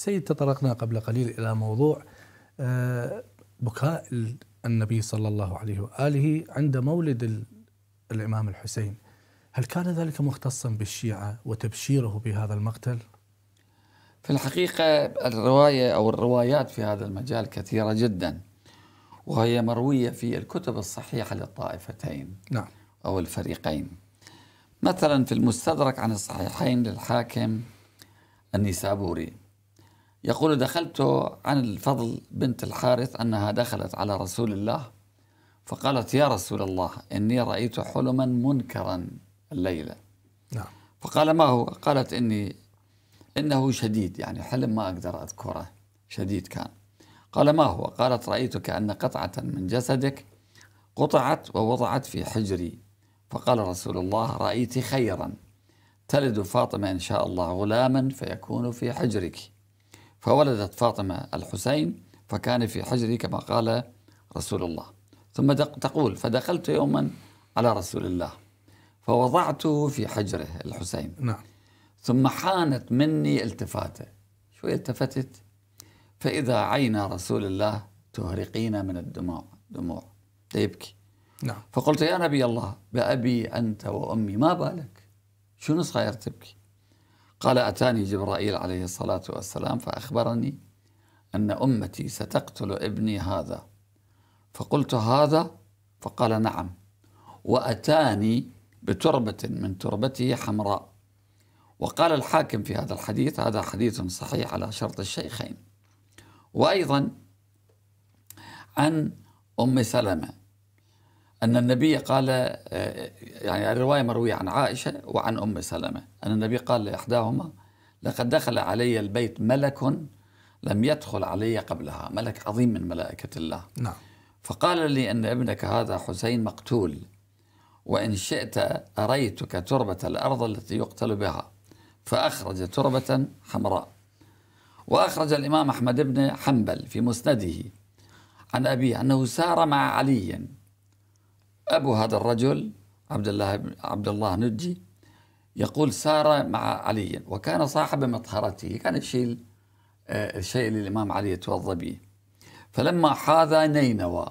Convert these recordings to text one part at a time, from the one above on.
سيد تطرقنا قبل قليل إلى موضوع آه، بكاء النبي صلى الله عليه وآله عند مولد الإمام الحسين هل كان ذلك مختصا بالشيعة وتبشيره بهذا المقتل؟ في الحقيقة الرواية أو الروايات في هذا المجال كثيرة جدا وهي مروية في الكتب الصحيحة للطائفتين نعم. أو الفريقين مثلا في المستدرك عن الصحيحين للحاكم النسابوري يقول دخلت عن الفضل بنت الحارث أنها دخلت على رسول الله فقالت يا رسول الله إني رأيت حلما منكرا الليلة نعم. فقال ما هو قالت إني إنه شديد يعني حلم ما أقدر أذكره شديد كان قال ما هو قالت رأيت كأن قطعة من جسدك قطعت ووضعت في حجري فقال رسول الله رأيت خيرا تلد فاطمة إن شاء الله غلاما فيكون في حجرك فولدت فاطمة الحسين فكان في حجري كما قال رسول الله ثم تقول فدخلت يوما على رسول الله فوضعته في حجره الحسين نعم. ثم حانت مني التفاتة شوي التفتت فإذا عينا رسول الله تهرقين من الدموع دموع يبكي نعم. فقلت يا نبي الله بأبي أنت وأمي ما بالك شو نص تبكي قال أتاني جبرائيل عليه الصلاة والسلام فأخبرني أن أمتي ستقتل ابني هذا فقلت هذا فقال نعم وأتاني بتربة من تربته حمراء وقال الحاكم في هذا الحديث هذا حديث صحيح على شرط الشيخين وأيضا عن أم سلمة أن النبي قال آه، يعني الرواية مروية عن عائشة وعن أم سلمة أن النبي قال لإحداهما لقد دخل علي البيت ملك لم يدخل علي قبلها ملك عظيم من ملائكة الله نعم. فقال لي أن ابنك هذا حسين مقتول وإن شئت أريتك تربة الأرض التي يقتل بها فأخرج تربة حمراء وأخرج الإمام أحمد بن حنبل في مسنده عن أبيه أنه سار مع علي أبو هذا الرجل عبد الله عبد الله نجي يقول سار مع علي وكان صاحب مطهرته كان يشيل آه، الشيء اللي الإمام علي يتوضأ به فلما حاذى نينوى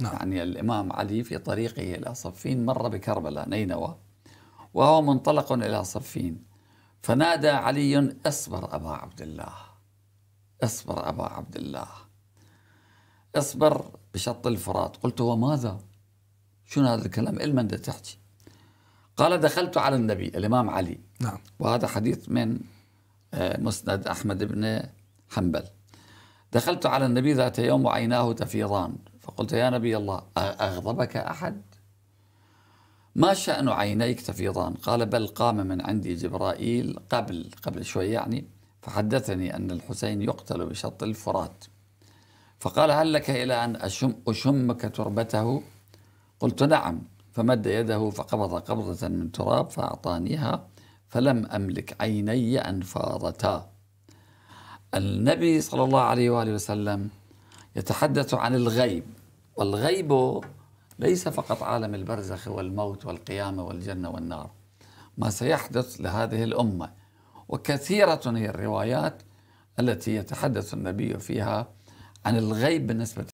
نعم. يعني الإمام علي في طريقه إلى صفين مر بكربلاء نينوى وهو منطلق إلى صفين فنادى علي اصبر أبا عبد الله اصبر أبا عبد الله اصبر بشط الفرات قلت وماذا شنو هذا الكلام علما إيه ده تحكي قال دخلت على النبي الإمام علي نعم. وهذا حديث من آه، مسند أحمد بن حنبل دخلت على النبي ذات يوم وعيناه تفيضان فقلت يا نبي الله أغضبك أحد ما شأن عينيك تفيضان قال بل قام من عندي جبرائيل قبل قبل شوي يعني فحدثني أن الحسين يقتل بشط الفرات فقال هل لك إلى أن أشم أشمك تربته قلت نعم فمد يده فقبض قبضة من تراب فأعطانيها فلم أملك عيني أن فاضتا النبي صلى الله عليه وآله وسلم يتحدث عن الغيب والغيب ليس فقط عالم البرزخ والموت والقيامة والجنة والنار ما سيحدث لهذه الأمة وكثيرة هي الروايات التي يتحدث النبي فيها عن الغيب بالنسبة